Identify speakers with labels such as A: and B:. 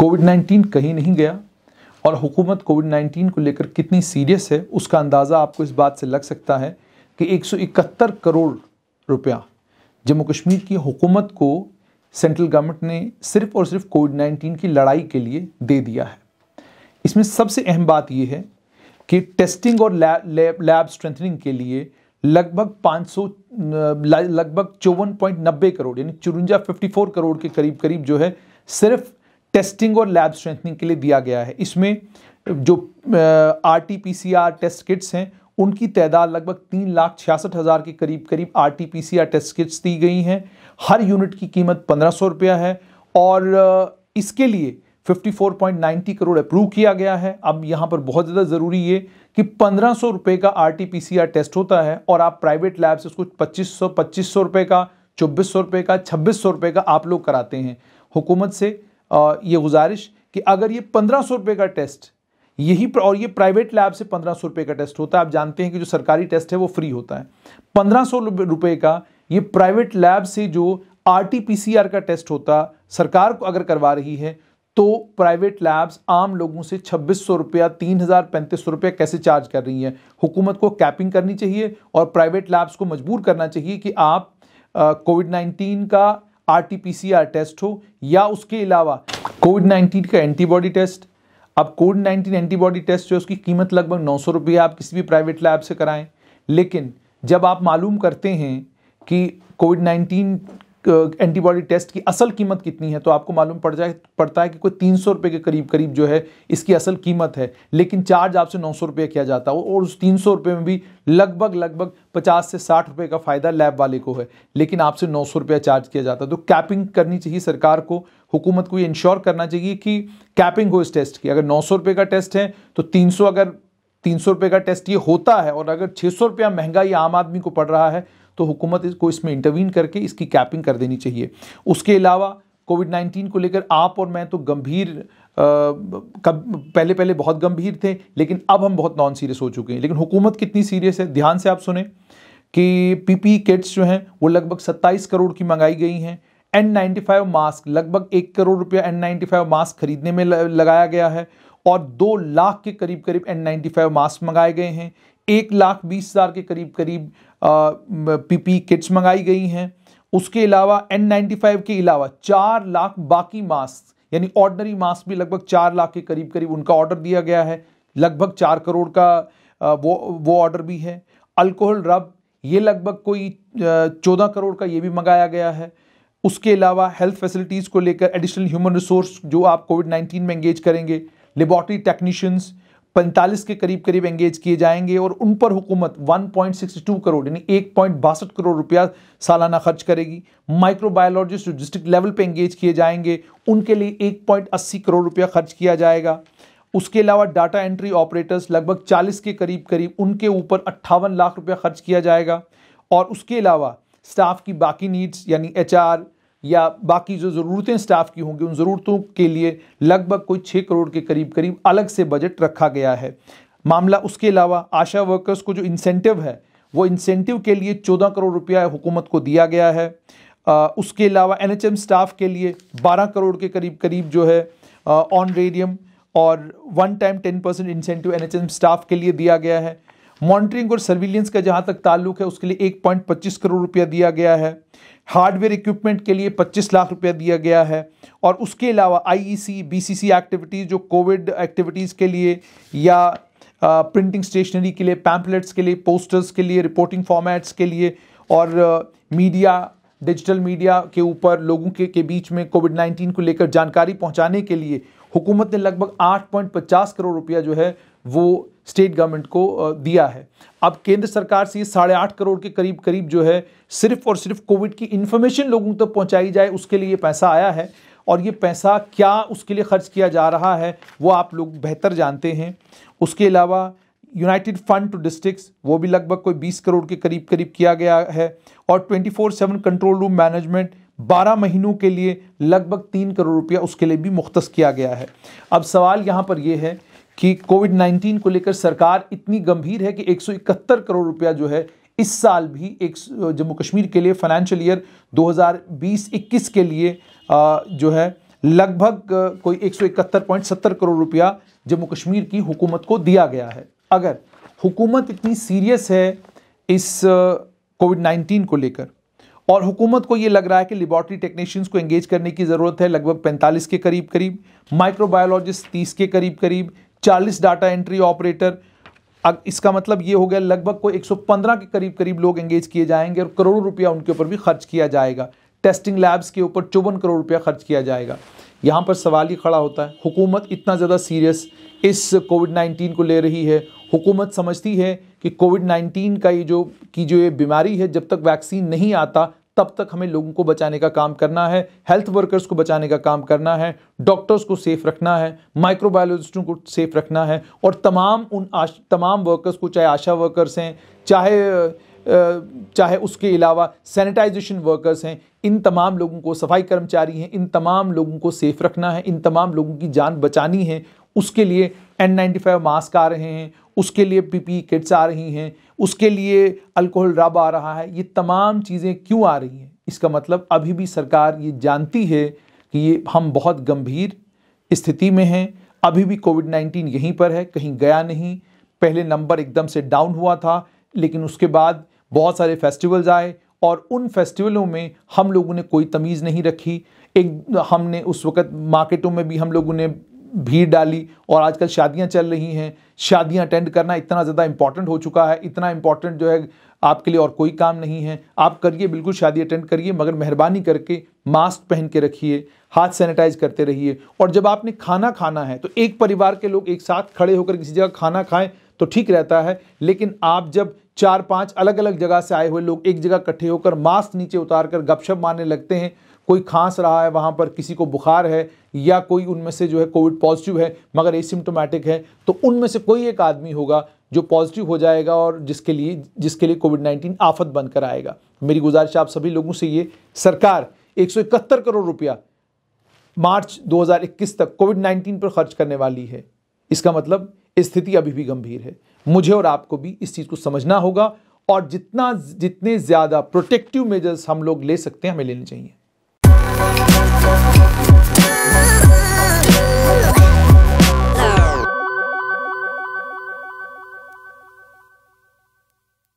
A: Covid 19 कहीं नहीं गया और हुकूमत कोविड 19 को लेकर कितनी सीरियस है उसका अंदाज़ा आपको इस बात से लग सकता है कि 171 करोड़ रुपया जम्मू कश्मीर की हुकूमत को सेंट्रल गवर्नमेंट ने सिर्फ और सिर्फ कोविड 19 की लड़ाई के लिए दे दिया है इसमें सबसे अहम बात यह है कि टेस्टिंग और लैब लैब स्ट्रेंथनिंग के लिए लगभग 500 लगभग चौवन पॉइंट नब्बे करोड़ यानी चुरुंजा 54 करोड़ के करीब करीब जो है सिर्फ टेस्टिंग और लैब स्ट्रेंथनिंग के लिए दिया गया है इसमें जो R T P C R test kits हैं उनकी तादाद लगभग तीन लाख छियासठ हज़ार के करीब करीब R T P C R test kits दी गई हैं हर यूनिट की कीमत पंद्रह सौ रुपया है और इसके लिए 54.90 करोड़ अप्रूव किया गया है अब यहाँ पर बहुत ज़्यादा ज़रूरी है कि पंद्रह सौ रुपये का R T P C R test होता है और आप प्राइवेट लैब से उसको पच्चीस सौ पच्चीस सौ रुपये का चौबीस सौ रुपये का छब्बीस सौ रुपये का आप लोग कराते हैं हुकूमत से ये गुजारिश कि अगर ये पंद्रह सौ रुपये का टेस्ट यही और ये प्राइवेट लैब से पंद्रह सौ रुपये का टेस्ट होता है आप जानते हैं कि जो सरकारी टेस्ट है वो फ्री होता है पंद्रह सौ रुपये का ये प्राइवेट लैब से जो आर का टेस्ट होता सरकार को अगर करवा रही है तो प्राइवेट लैब्स आम लोगों से छब्बीस सौ रुपया तीन हज़ार पैंतीस सौ रुपया कैसे चार्ज कर रही हैं हुकूमत को कैपिंग करनी चाहिए और प्राइवेट लैब्स को मजबूर करना चाहिए कि आप कोविड नाइन्टीन का आरटीपीसीआर टेस्ट हो या उसके अलावा कोविड 19 का एंटीबॉडी टेस्ट अब कोविड 19 एंटीबॉडी टेस्ट जो उसकी कीमत लगभग नौ सौ रुपये आप किसी भी प्राइवेट लैब से कराएं लेकिन जब आप मालूम करते हैं कि कोविड नाइन्टीन एंटीबॉडी टेस्ट की असल कीमत कितनी है तो आपको मालूम पड़ जाए पड़ता है कि कोई तीन सौ रुपये के करीब करीब जो है इसकी असल कीमत है लेकिन चार्ज आपसे नौ सौ रुपये किया जाता है और उस तीन सौ रुपये में भी लगभग लगभग पचास से साठ रुपये का फ़ायदा लैब वाले को है लेकिन आपसे नौ सौ रुपया चार्ज किया जाता है तो कैपिंग करनी चाहिए सरकार को हुकूमत को ये इंश्योर करना चाहिए कि कैपिंग हो इस टेस्ट की अगर नौ सौ रुपये का टेस्ट है तो तीन सौ अगर तीन सौ रुपये का टेस्ट ये होता है और अगर छः सौ रुपया महंगा ये आम आदमी को पड़ रहा है तो हुकूमत को इसमें इंटरवीन करके इसकी कैपिंग कर देनी चाहिए उसके अलावा कोविड नाइन्टीन को लेकर आप और मैं तो गंभीर कब पहले पहले बहुत गंभीर थे लेकिन अब हम बहुत नॉन सीरियस हो चुके हैं लेकिन हुकूमत कितनी सीरियस है ध्यान से आप सुने कि पीपी किट्स जो हैं वो लगभग 27 करोड़ की मंगाई गई हैं एन नाइन्टी फाइव मास्क लगभग एक करोड़ रुपया एन नाइन्टी फाइव मास्क खरीदने में लगाया गया है और दो लाख के करीब करीब एन नाइन्टी फाइव मास्क मंगाए गए हैं एक लाख बीस हज़ार के करीब करीब पीपी किट्स मंगाई गई हैं उसके अलावा एन नाइन्टी फाइव के अलावा चार लाख बाकी मास्क यानी ऑर्डनरी मास्क भी लगभग चार लाख के करीब करीब उनका ऑर्डर दिया गया है लगभग चार करोड़ का वो वो ऑर्डर भी है अल्कोहल रब ये लगभग कोई चौदह करोड़ का ये भी मंगाया गया है उसके अलावा हेल्थ फैसिलिटीज़ को लेकर एडिशनल ह्यूमन रिसोर्स जो आप कोविड नाइन्टीन में एंगेज करेंगे लेबॉर्ट्री टेक्नीशियंस 45 के करीब करीब एंगेज किए जाएंगे और उन पर हुकूमत 1.62 करोड़ यानी एक करोड़ रुपया सालाना खर्च करेगी माइक्रोबायोलॉजिस्ट जो डिस्ट्रिक्ट लेवल पे एंगेज किए जाएंगे उनके लिए 1.80 करोड़ रुपया खर्च किया जाएगा उसके अलावा डाटा एंट्री ऑपरेटर्स लगभग 40 के करीब करीब उनके ऊपर अट्ठावन लाख रुपया खर्च किया जाएगा और उसके अलावा स्टाफ की बाकी नीड्स यानी एच आर या बाकी जो ज़रूरतें स्टाफ की होंगी उन ज़रूरतों के लिए लगभग कोई छः करोड़ के करीब करीब अलग से बजट रखा गया है मामला उसके अलावा आशा वर्कर्स को जो इंसेंटिव है वो इंसेंटिव के लिए चौदह करोड़ रुपया हुकूमत को दिया गया है आ, उसके अलावा एन स्टाफ के लिए बारह करोड़ के करीब करीब जो है ऑन रेडियम और one time ten percent incentive and staff के लिए दिया गया है मॉनिटरिंग और सर्विलियंस का जहाँ तक ताल्लुक है उसके लिए एक पॉइंट पच्चीस करोड़ रुपया दिया गया है हार्डवेयर इक्विपमेंट के लिए 25 लाख रुपया दिया गया है और उसके अलावा आईईसी बीसीसी एक्टिविटीज़ जो कोविड एक्टिविटीज़ के लिए या प्रिंटिंग स्टेशनरी के लिए पैम्पलेट्स के लिए पोस्टर्स के लिए रिपोर्टिंग फॉर्मेट्स के लिए और मीडिया डिजिटल मीडिया के ऊपर लोगों के के बीच में कोविड 19 को लेकर जानकारी पहुंचाने के लिए हुकूमत ने लगभग 8.50 करोड़ रुपया जो है वो स्टेट गवर्नमेंट को दिया है अब केंद्र सरकार से साढ़े आठ करोड़ के करीब करीब जो है सिर्फ और सिर्फ कोविड की इन्फॉर्मेशन लोगों तक तो पहुंचाई जाए उसके लिए पैसा आया है और ये पैसा क्या उसके लिए खर्च किया जा रहा है वो आप लोग बेहतर जानते हैं उसके अलावा यूनाइटेड फंड टू डिस्ट्रिक्स वो भी लगभग कोई बीस करोड़ के करीब करीब किया गया है और four seven control room management बारह महीनों के लिए लगभग तीन करोड़ रुपया उसके लिए भी मुख्त किया गया है अब सवाल यहाँ पर यह है कि कोविड 19 को लेकर सरकार इतनी गंभीर है कि 171 करोड़ रुपया जो है इस साल भी एक जम्मू कश्मीर के लिए फाइनेंशियल ईयर 2020-21 के लिए जो है लगभग कोई 171.70 करोड़ रुपया जम्मू कश्मीर की हुकूमत को दिया गया है अगर हुकूमत इतनी सीरियस है इस कोविड 19 को लेकर और हुकूमत को ये लग रहा है कि लेबॉर्ट्री टेक्नीशियंस को एंगेज करने की ज़रूरत है लगभग 45 के करीब करीब माइक्रोबायोलॉजिस्ट 30 के करीब करीब 40 डाटा एंट्री ऑपरेटर अब इसका मतलब ये हो गया लगभग कोई 115 के करीब करीब लोग एंगेज किए जाएंगे और करोड़ों रुपया उनके ऊपर भी खर्च किया जाएगा टेस्टिंग लैब्स के ऊपर चौवन करोड़ रुपया खर्च किया जाएगा यहाँ पर सवाल ही खड़ा होता है हुकूमत इतना ज़्यादा सीरियस इस कोविड नाइन्टीन को ले रही है हुकूमत समझती है कि कोविड नाइन्टीन का ये जो की जो ये बीमारी है जब तक वैक्सीन नहीं आता तब तक हमें लोगों को बचाने का काम करना है हेल्थ वर्कर्स को बचाने का काम करना है डॉक्टर्स को सेफ रखना है माइक्रोबायोलॉजिस्टों को सेफ रखना है और तमाम उन आश, तमाम वर्कर्स को चाहे आशा वर्कर्स हैं चाहे चाहे उसके अलावा सैनिटाइजेशन वर्कर्स हैं इन तमाम लोगों को सफाई कर्मचारी हैं इन तमाम लोगों को सेफ रखना है इन तमाम लोगों की जान बचानी है उसके लिए एन नाइन्टी फाइव मास्क आ रहे हैं उसके लिए पीपी किट्स आ रही हैं उसके लिए अल्कोहल रब आ रहा है ये तमाम चीज़ें क्यों आ रही हैं इसका मतलब अभी भी सरकार ये जानती है कि ये हम बहुत गंभीर स्थिति में हैं अभी भी कोविड नाइन्टीन यहीं पर है कहीं गया नहीं पहले नंबर एकदम से डाउन हुआ था लेकिन उसके बाद बहुत सारे फेस्टिवल्स आए और उन फेस्टिवलों में हम लोगों ने कोई तमीज़ नहीं रखी एक हमने उस वक्त मार्केटों में भी हम लोगों ने भीड़ डाली और आजकल शादियां चल रही हैं शादियां अटेंड करना इतना ज़्यादा इंपॉर्टेंट हो चुका है इतना इंपॉर्टेंट जो है आपके लिए और कोई काम नहीं है आप करिए बिल्कुल शादी अटेंड करिए मगर मेहरबानी करके मास्क पहन के रखिए हाथ सैनिटाइज करते रहिए और जब आपने खाना खाना है तो एक परिवार के लोग एक साथ खड़े होकर किसी जगह खाना खाएं तो ठीक रहता है लेकिन आप जब चार पांच अलग अलग जगह से आए हुए लोग एक जगह इकट्ठे होकर मास्क नीचे उतार कर गपशप मारने लगते हैं कोई खांस रहा है वहाँ पर किसी को बुखार है या कोई उनमें से जो है कोविड पॉजिटिव है मगर एसिम्टोमेटिक है तो उनमें से कोई एक आदमी होगा जो पॉजिटिव हो जाएगा और जिसके लिए जिसके लिए कोविड नाइन्टीन आफत बनकर आएगा मेरी गुजारिश आप सभी लोगों से ये सरकार एक करोड़ रुपया मार्च 2021 तक कोविड 19 पर खर्च करने वाली है इसका मतलब स्थिति अभी भी गंभीर है मुझे और आपको भी इस चीज़ को समझना होगा और जितना जितने ज़्यादा प्रोटेक्टिव मेजर्स हम लोग ले सकते हैं हमें लेने चाहिए